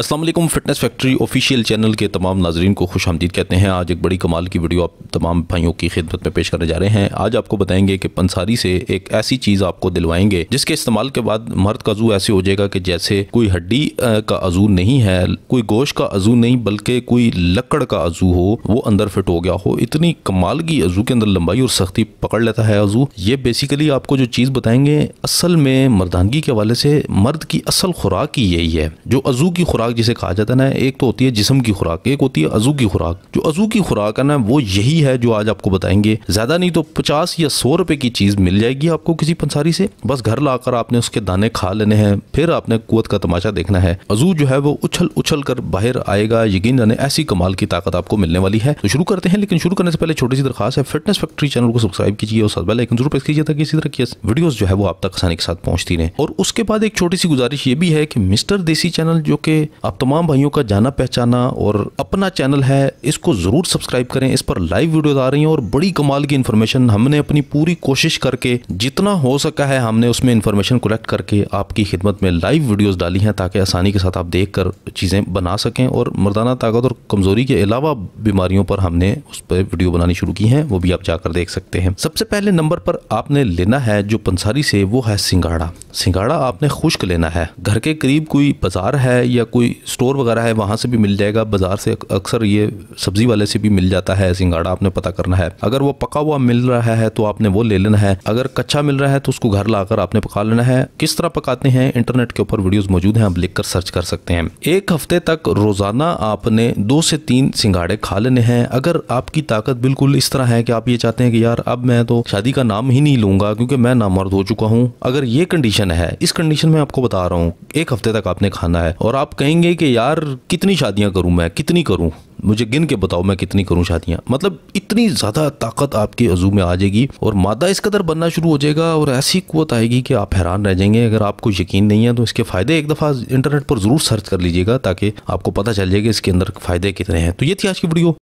Aslam fitness factory official channel के तमाम नाजरन को खुश आमदीद कहते हैं आज एक बड़ी कमाल की वीडियो आप तमाम भाइयों की खिदमत में पेश करने जा रहे हैं आज आपको बताएंगे कि पंसारी से एक ऐसी चीज़ आपको दिलवाएंगे जिसके इस्तेमाल के बाद मर्द का जू ऐसे हो जाएगा कि जैसे कोई हड्डी का अजू नहीं है कोई गोश का अजू नहीं बल्कि कोई लकड़ का अजू हो वो अंदर फिट हो गया हो इतनी कमाल की अजू के अंदर लंबाई और सख्ती पकड़ लेता है अजू ये बेसिकली आपको जो चीज़ बताएंगे असल में मर्दानगी के हवाले से मर्द की असल खुराक ही यही है जो अजू की खुराक खुराक जिसे कहा जाता है ना एक तो होती है जिसम की खुराक एक होती है अजू की खुराक जो अजू की खुराक है ना वो यही है जो आज आपको बताएंगे ज्यादा नहीं तो पचास या सौ रुपए की चीज मिल जाएगी आपको किसी पंसारी से बस घर लाकर आपने उसके दाने खा लेने हैं फिर आपने कुत का तमाशा देखना है अजू जो है वो उछल उछल कर बाहर आएगा यकीन जाने ऐसी कमाल की ताकत आपको मिलने वाली है तो शुरू करते हैं लेकिन शुरू करने से पहले छोटी सी दरखास्त है फिटनेस फैक्ट्री चैनल को सब्सक्राइब कीजिए और साथ लेकिन जरूर प्रेस कीजिए ताकि इसी तरह की वीडियो जो है वो आप तक आसानी के साथ पहुंचती रहे और उसके बाद एक छोटी सी गुजारिश ये भी है कि मिस्टर देसी चैनल जो कि आप तमाम भाइयों का जाना पहचाना और अपना चैनल है इसको ज़रूर सब्सक्राइब करें इस पर लाइव वीडियो आ रही हैं और बड़ी कमाल की इन्फॉर्मेशन हमने अपनी पूरी कोशिश करके जितना हो सका है हमने उसमें इन्फॉर्मेशन कलेक्ट करके आपकी खिदमत में लाइव वीडियोज़ डाली हैं ताकि आसानी के साथ आप देख कर चीज़ें बना सकें और मर्दाना ताकत और कमज़ोरी के अलावा बीमारियों पर हमने उस पर वीडियो बनानी शुरू की हैं वो भी आप जाकर देख सकते हैं सबसे पहले नंबर पर आपने लेना है जो पंसारी से वो है सिंगाड़ा सिंगाड़ा आपने खुश्क लेना है घर के करीब कोई बाजार है या कोई कोई स्टोर वगैरह है वहाँ से भी मिल जाएगा बाज़ार से अक्सर ये सब्ज़ी वाले से भी मिल जाता है सिंगाड़ा आपने पता करना है अगर वो पका हुआ मिल रहा है तो आपने वो ले लेना है अगर कच्चा मिल रहा है तो उसको घर लाकर आपने पका लेना है किस तरह पकाते हैं इंटरनेट के ऊपर वीडियोज मौजूद हैं आप लिख कर सर्च कर सकते हैं एक हफ्ते तक रोजाना आपने दो से तीन सिंगाड़े खा लेने हैं अगर आपकी ताकत बिल्कुल इस तरह है कि आप ये चाहते हैं कि यार अब मैं तो शादी का नाम ही नहीं लूंगा क्योंकि मैं नामर्द हो चुका हूँ अगर ये कंडीशन है इस कंडीशन में आपको बता रहा हूँ एक हफ्ते तक आपने खाना है और आप कहीं कहेंगे कि यार कितनी शादियां करूं मैं कितनी करूं मुझे गिन के बताओ मैं कितनी करूं शादियां मतलब इतनी ज़्यादा ताकत आपके अजू में आ जाएगी और मादा इस कदर बनना शुरू हो जाएगा और ऐसी कुत आएगी कि आप हैरान रह जाएंगे अगर आपको यकीन नहीं है तो इसके फ़ायदे एक दफ़ा इंटरनेट पर ज़रूर सर्च कर लीजिएगा ताकि आपको पता चल जाएगा इसके अंदर फ़ायदे कितने हैं तो ये थी आज की वीडियो